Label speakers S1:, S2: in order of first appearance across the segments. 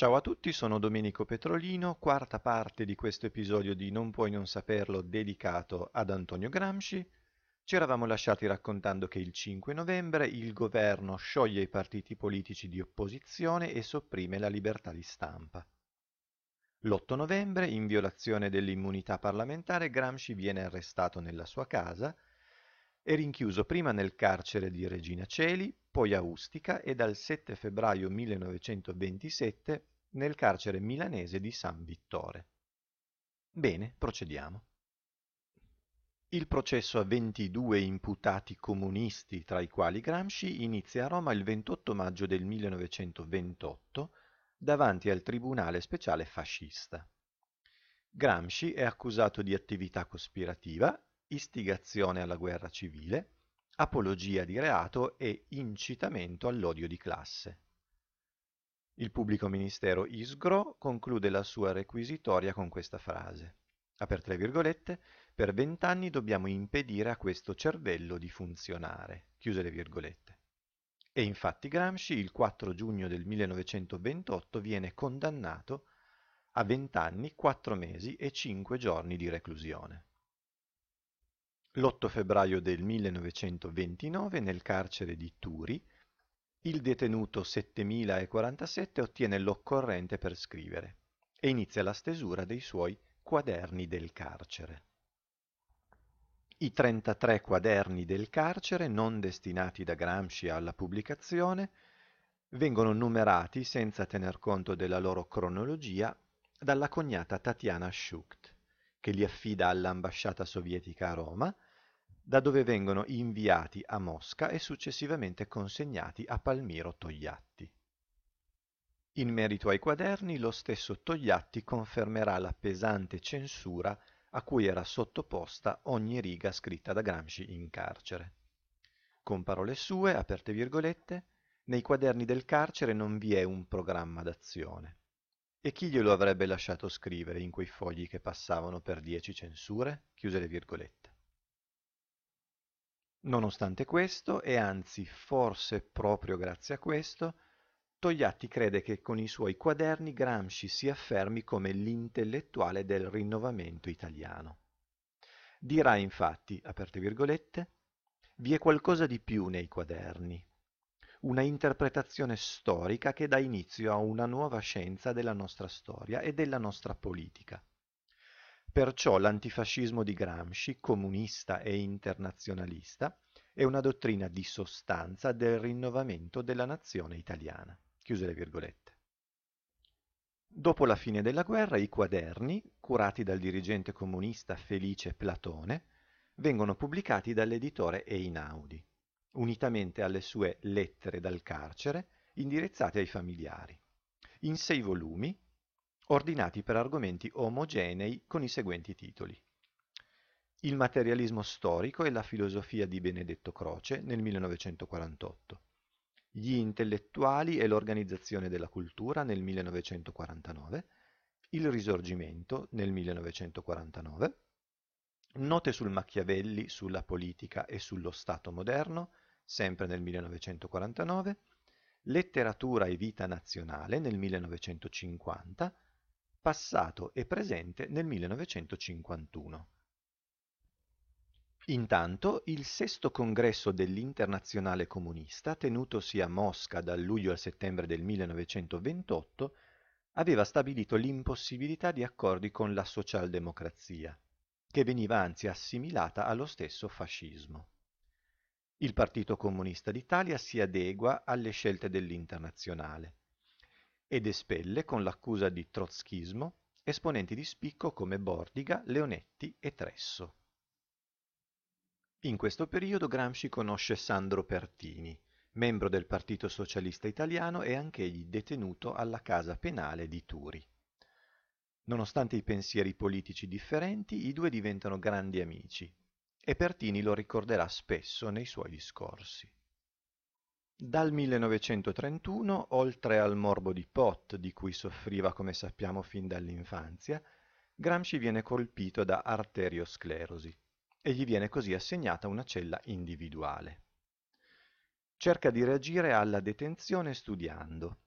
S1: Ciao a tutti, sono Domenico Petrolino, quarta parte di questo episodio di Non puoi non saperlo dedicato ad Antonio Gramsci. Ci eravamo lasciati raccontando che il 5 novembre il governo scioglie i partiti politici di opposizione e sopprime la libertà di stampa. L'8 novembre, in violazione dell'immunità parlamentare, Gramsci viene arrestato nella sua casa è rinchiuso prima nel carcere di Regina Celi, poi a Ustica e dal 7 febbraio 1927 nel carcere milanese di San Vittore. Bene, procediamo. Il processo a 22 imputati comunisti, tra i quali Gramsci, inizia a Roma il 28 maggio del 1928 davanti al Tribunale speciale fascista. Gramsci è accusato di attività cospirativa istigazione alla guerra civile, apologia di reato e incitamento all'odio di classe. Il pubblico ministero Isgro conclude la sua requisitoria con questa frase. Aperte le virgolette, per vent'anni dobbiamo impedire a questo cervello di funzionare. Chiuse le virgolette. E infatti Gramsci il 4 giugno del 1928 viene condannato a vent'anni, quattro mesi e cinque giorni di reclusione. L'8 febbraio del 1929 nel carcere di Turi il detenuto 7047 ottiene l'occorrente per scrivere e inizia la stesura dei suoi quaderni del carcere. I 33 quaderni del carcere, non destinati da Gramsci alla pubblicazione, vengono numerati senza tener conto della loro cronologia dalla cognata Tatiana Schucht che li affida all'ambasciata sovietica a Roma, da dove vengono inviati a Mosca e successivamente consegnati a Palmiro Togliatti. In merito ai quaderni, lo stesso Togliatti confermerà la pesante censura a cui era sottoposta ogni riga scritta da Gramsci in carcere. Con parole sue, aperte virgolette, nei quaderni del carcere non vi è un programma d'azione. E chi glielo avrebbe lasciato scrivere in quei fogli che passavano per dieci censure? Chiuse le virgolette. Nonostante questo, e anzi forse proprio grazie a questo, Togliatti crede che con i suoi quaderni Gramsci si affermi come l'intellettuale del rinnovamento italiano. Dirà infatti, aperte virgolette, vi è qualcosa di più nei quaderni, una interpretazione storica che dà inizio a una nuova scienza della nostra storia e della nostra politica. Perciò l'antifascismo di Gramsci, comunista e internazionalista, è una dottrina di sostanza del rinnovamento della nazione italiana. Chiuse le virgolette. Dopo la fine della guerra, i quaderni, curati dal dirigente comunista Felice Platone, vengono pubblicati dall'editore Einaudi unitamente alle sue lettere dal carcere, indirizzate ai familiari, in sei volumi, ordinati per argomenti omogenei con i seguenti titoli. Il materialismo storico e la filosofia di Benedetto Croce nel 1948. Gli intellettuali e l'organizzazione della cultura nel 1949. Il risorgimento nel 1949. Note sul Machiavelli, sulla politica e sullo Stato moderno sempre nel 1949, Letteratura e vita nazionale nel 1950, Passato e presente nel 1951. Intanto, il sesto congresso dell'Internazionale Comunista, tenutosi a Mosca dal luglio al settembre del 1928, aveva stabilito l'impossibilità di accordi con la socialdemocrazia, che veniva anzi assimilata allo stesso fascismo. Il Partito Comunista d'Italia si adegua alle scelte dell'Internazionale ed espelle con l'accusa di trotschismo esponenti di spicco come Bordiga, Leonetti e Tresso. In questo periodo Gramsci conosce Sandro Pertini, membro del Partito Socialista Italiano e anch'egli detenuto alla casa penale di Turi. Nonostante i pensieri politici differenti, i due diventano grandi amici e Pertini lo ricorderà spesso nei suoi discorsi. Dal 1931, oltre al morbo di Pott di cui soffriva come sappiamo fin dall'infanzia, Gramsci viene colpito da arteriosclerosi e gli viene così assegnata una cella individuale. Cerca di reagire alla detenzione studiando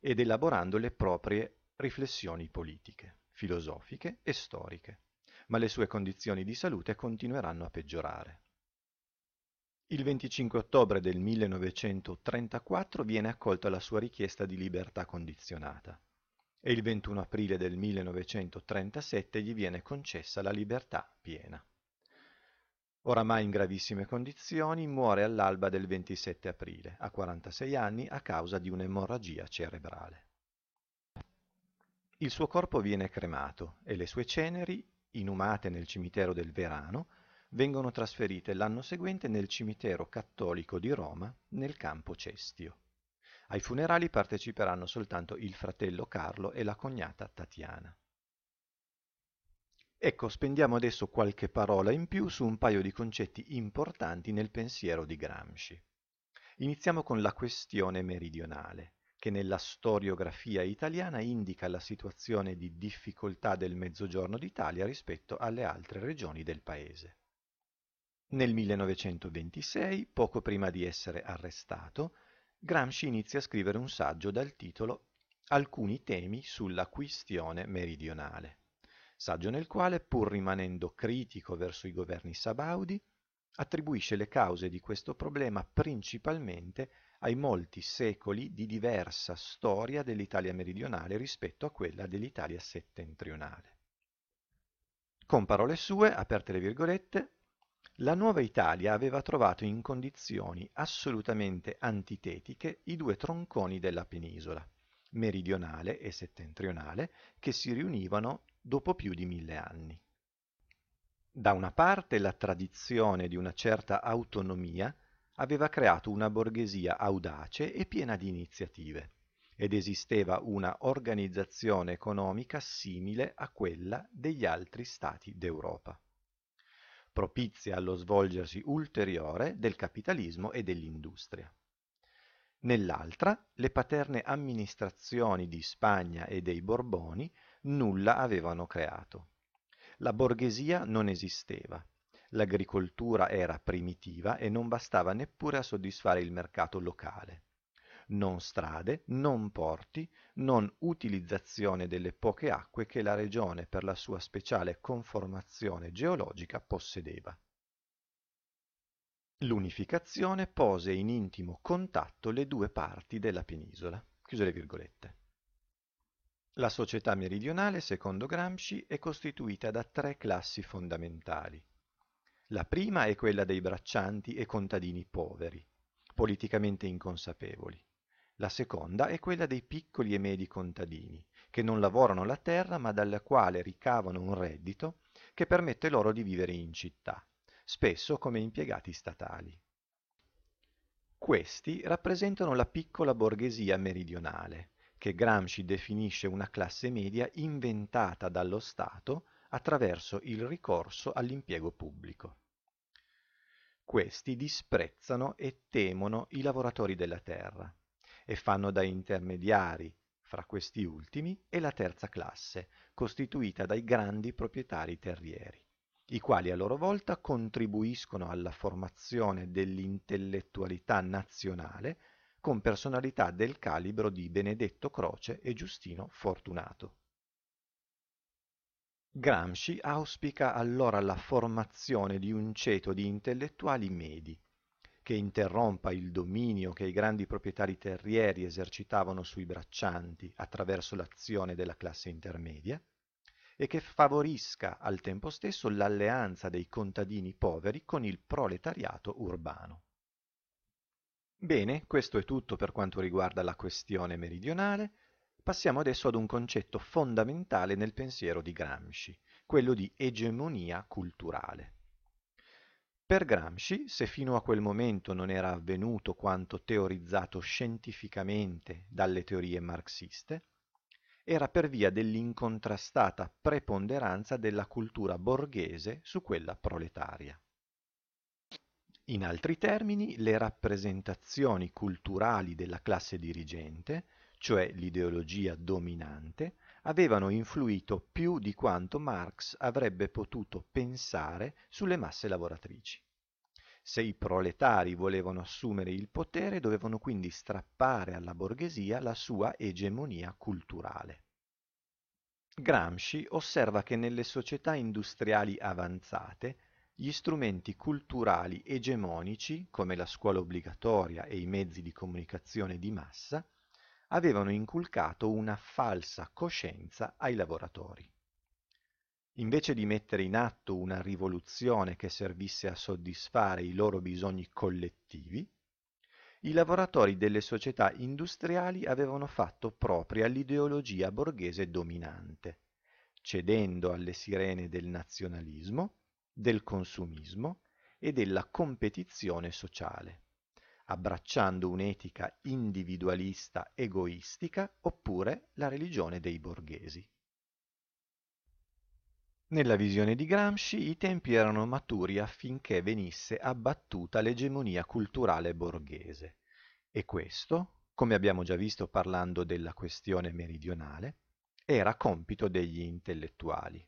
S1: ed elaborando le proprie riflessioni politiche, filosofiche e storiche ma le sue condizioni di salute continueranno a peggiorare. Il 25 ottobre del 1934 viene accolta la sua richiesta di libertà condizionata e il 21 aprile del 1937 gli viene concessa la libertà piena. Oramai in gravissime condizioni, muore all'alba del 27 aprile, a 46 anni, a causa di un'emorragia cerebrale. Il suo corpo viene cremato e le sue ceneri inumate nel cimitero del Verano, vengono trasferite l'anno seguente nel cimitero cattolico di Roma, nel campo Cestio. Ai funerali parteciperanno soltanto il fratello Carlo e la cognata Tatiana. Ecco, spendiamo adesso qualche parola in più su un paio di concetti importanti nel pensiero di Gramsci. Iniziamo con la questione meridionale che nella storiografia italiana indica la situazione di difficoltà del Mezzogiorno d'Italia rispetto alle altre regioni del paese. Nel 1926, poco prima di essere arrestato, Gramsci inizia a scrivere un saggio dal titolo Alcuni temi sulla questione meridionale, saggio nel quale, pur rimanendo critico verso i governi sabaudi, attribuisce le cause di questo problema principalmente ai molti secoli di diversa storia dell'Italia meridionale rispetto a quella dell'Italia settentrionale. Con parole sue, aperte le virgolette, la nuova Italia aveva trovato in condizioni assolutamente antitetiche i due tronconi della penisola, meridionale e settentrionale, che si riunivano dopo più di mille anni. Da una parte la tradizione di una certa autonomia aveva creato una borghesia audace e piena di iniziative ed esisteva una organizzazione economica simile a quella degli altri stati d'Europa, propizia allo svolgersi ulteriore del capitalismo e dell'industria. Nell'altra, le paterne amministrazioni di Spagna e dei Borboni nulla avevano creato. La borghesia non esisteva. L'agricoltura era primitiva e non bastava neppure a soddisfare il mercato locale. Non strade, non porti, non utilizzazione delle poche acque che la regione per la sua speciale conformazione geologica possedeva. L'unificazione pose in intimo contatto le due parti della penisola. Chiuse le virgolette. La società meridionale, secondo Gramsci, è costituita da tre classi fondamentali. La prima è quella dei braccianti e contadini poveri, politicamente inconsapevoli. La seconda è quella dei piccoli e medi contadini, che non lavorano la terra ma dalla quale ricavano un reddito che permette loro di vivere in città, spesso come impiegati statali. Questi rappresentano la piccola borghesia meridionale, che Gramsci definisce una classe media inventata dallo Stato attraverso il ricorso all'impiego pubblico. Questi disprezzano e temono i lavoratori della terra e fanno da intermediari fra questi ultimi e la terza classe, costituita dai grandi proprietari terrieri, i quali a loro volta contribuiscono alla formazione dell'intellettualità nazionale con personalità del calibro di Benedetto Croce e Giustino Fortunato. Gramsci auspica allora la formazione di un ceto di intellettuali medi, che interrompa il dominio che i grandi proprietari terrieri esercitavano sui braccianti attraverso l'azione della classe intermedia, e che favorisca al tempo stesso l'alleanza dei contadini poveri con il proletariato urbano. Bene, questo è tutto per quanto riguarda la questione meridionale. Passiamo adesso ad un concetto fondamentale nel pensiero di Gramsci, quello di egemonia culturale. Per Gramsci, se fino a quel momento non era avvenuto quanto teorizzato scientificamente dalle teorie marxiste, era per via dell'incontrastata preponderanza della cultura borghese su quella proletaria. In altri termini, le rappresentazioni culturali della classe dirigente, cioè l'ideologia dominante, avevano influito più di quanto Marx avrebbe potuto pensare sulle masse lavoratrici. Se i proletari volevano assumere il potere, dovevano quindi strappare alla borghesia la sua egemonia culturale. Gramsci osserva che nelle società industriali avanzate gli strumenti culturali egemonici, come la scuola obbligatoria e i mezzi di comunicazione di massa, avevano inculcato una falsa coscienza ai lavoratori. Invece di mettere in atto una rivoluzione che servisse a soddisfare i loro bisogni collettivi, i lavoratori delle società industriali avevano fatto propria l'ideologia borghese dominante, cedendo alle sirene del nazionalismo del consumismo e della competizione sociale, abbracciando un'etica individualista egoistica oppure la religione dei borghesi. Nella visione di Gramsci i tempi erano maturi affinché venisse abbattuta l'egemonia culturale borghese e questo, come abbiamo già visto parlando della questione meridionale, era compito degli intellettuali.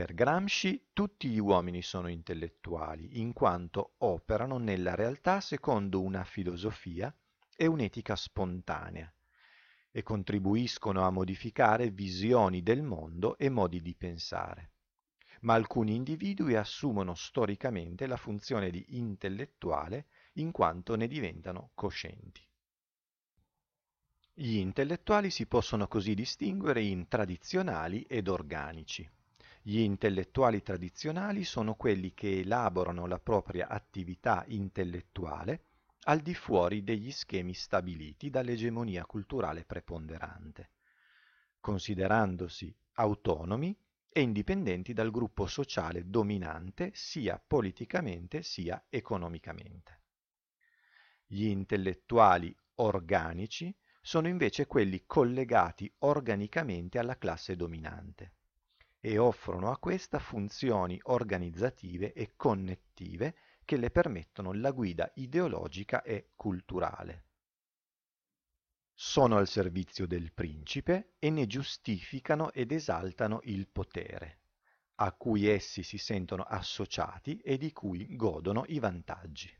S1: Per Gramsci tutti gli uomini sono intellettuali, in quanto operano nella realtà secondo una filosofia e un'etica spontanea e contribuiscono a modificare visioni del mondo e modi di pensare. Ma alcuni individui assumono storicamente la funzione di intellettuale in quanto ne diventano coscienti. Gli intellettuali si possono così distinguere in tradizionali ed organici. Gli intellettuali tradizionali sono quelli che elaborano la propria attività intellettuale al di fuori degli schemi stabiliti dall'egemonia culturale preponderante, considerandosi autonomi e indipendenti dal gruppo sociale dominante sia politicamente sia economicamente. Gli intellettuali organici sono invece quelli collegati organicamente alla classe dominante e offrono a questa funzioni organizzative e connettive che le permettono la guida ideologica e culturale. Sono al servizio del principe e ne giustificano ed esaltano il potere, a cui essi si sentono associati e di cui godono i vantaggi.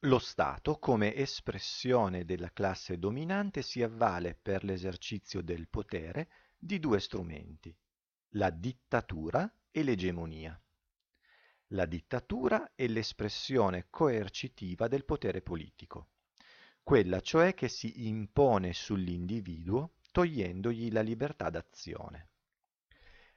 S1: Lo Stato, come espressione della classe dominante, si avvale per l'esercizio del potere di due strumenti, la dittatura e l'egemonia. La dittatura è l'espressione coercitiva del potere politico, quella cioè che si impone sull'individuo togliendogli la libertà d'azione.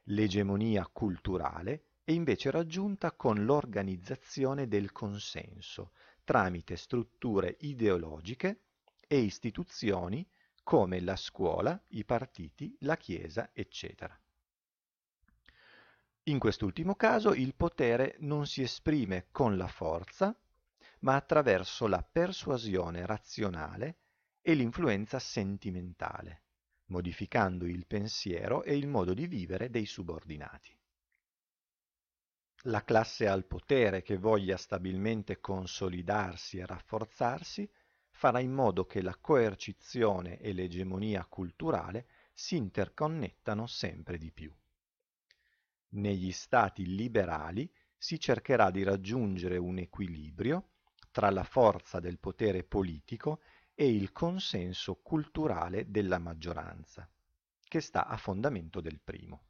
S1: L'egemonia culturale è invece raggiunta con l'organizzazione del consenso tramite strutture ideologiche e istituzioni come la scuola, i partiti, la Chiesa, eccetera. In quest'ultimo caso il potere non si esprime con la forza, ma attraverso la persuasione razionale e l'influenza sentimentale, modificando il pensiero e il modo di vivere dei subordinati. La classe al potere che voglia stabilmente consolidarsi e rafforzarsi farà in modo che la coercizione e l'egemonia culturale si interconnettano sempre di più. Negli stati liberali si cercherà di raggiungere un equilibrio tra la forza del potere politico e il consenso culturale della maggioranza, che sta a fondamento del primo.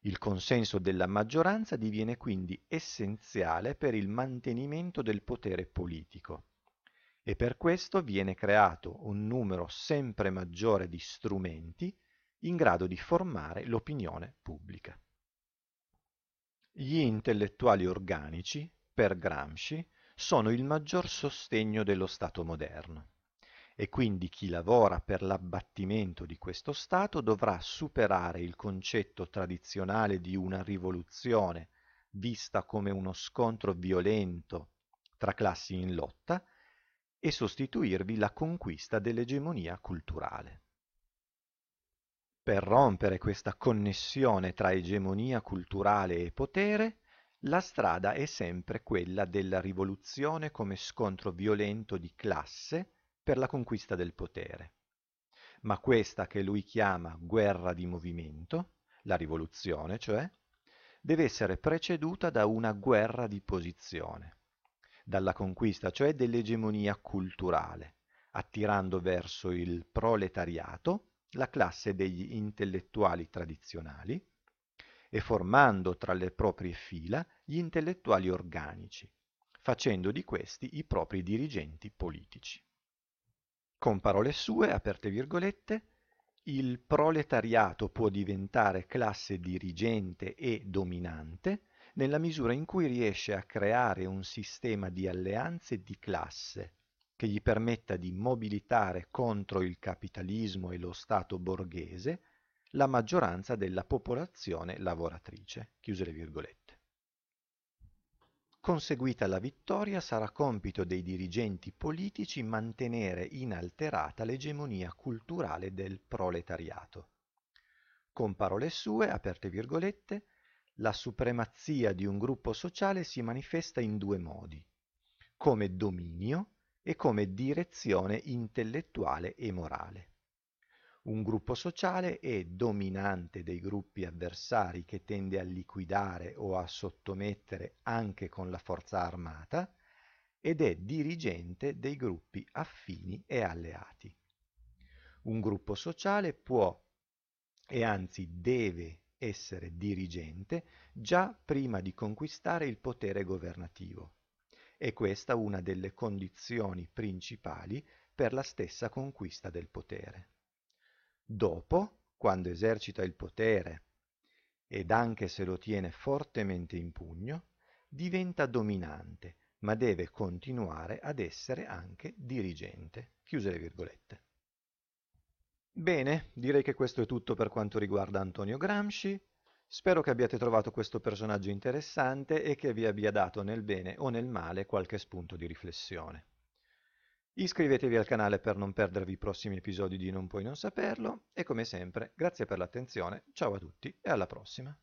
S1: Il consenso della maggioranza diviene quindi essenziale per il mantenimento del potere politico e per questo viene creato un numero sempre maggiore di strumenti in grado di formare l'opinione pubblica. Gli intellettuali organici, per Gramsci, sono il maggior sostegno dello Stato moderno e quindi chi lavora per l'abbattimento di questo Stato dovrà superare il concetto tradizionale di una rivoluzione vista come uno scontro violento tra classi in lotta e sostituirvi la conquista dell'egemonia culturale. Per rompere questa connessione tra egemonia culturale e potere, la strada è sempre quella della rivoluzione come scontro violento di classe per la conquista del potere. Ma questa che lui chiama guerra di movimento, la rivoluzione cioè, deve essere preceduta da una guerra di posizione dalla conquista, cioè dell'egemonia culturale, attirando verso il proletariato la classe degli intellettuali tradizionali e formando tra le proprie fila gli intellettuali organici, facendo di questi i propri dirigenti politici. Con parole sue, aperte virgolette, il proletariato può diventare classe dirigente e dominante nella misura in cui riesce a creare un sistema di alleanze di classe che gli permetta di mobilitare contro il capitalismo e lo Stato borghese la maggioranza della popolazione lavoratrice. Chiuse le virgolette. Conseguita la vittoria sarà compito dei dirigenti politici mantenere inalterata l'egemonia culturale del proletariato. Con parole sue, aperte virgolette, la supremazia di un gruppo sociale si manifesta in due modi, come dominio e come direzione intellettuale e morale. Un gruppo sociale è dominante dei gruppi avversari che tende a liquidare o a sottomettere anche con la forza armata ed è dirigente dei gruppi affini e alleati. Un gruppo sociale può e anzi deve essere dirigente già prima di conquistare il potere governativo. E questa una delle condizioni principali per la stessa conquista del potere. Dopo, quando esercita il potere, ed anche se lo tiene fortemente in pugno, diventa dominante, ma deve continuare ad essere anche dirigente. Chiuse le virgolette. Bene, direi che questo è tutto per quanto riguarda Antonio Gramsci. Spero che abbiate trovato questo personaggio interessante e che vi abbia dato nel bene o nel male qualche spunto di riflessione. Iscrivetevi al canale per non perdervi i prossimi episodi di Non puoi non saperlo e come sempre grazie per l'attenzione, ciao a tutti e alla prossima.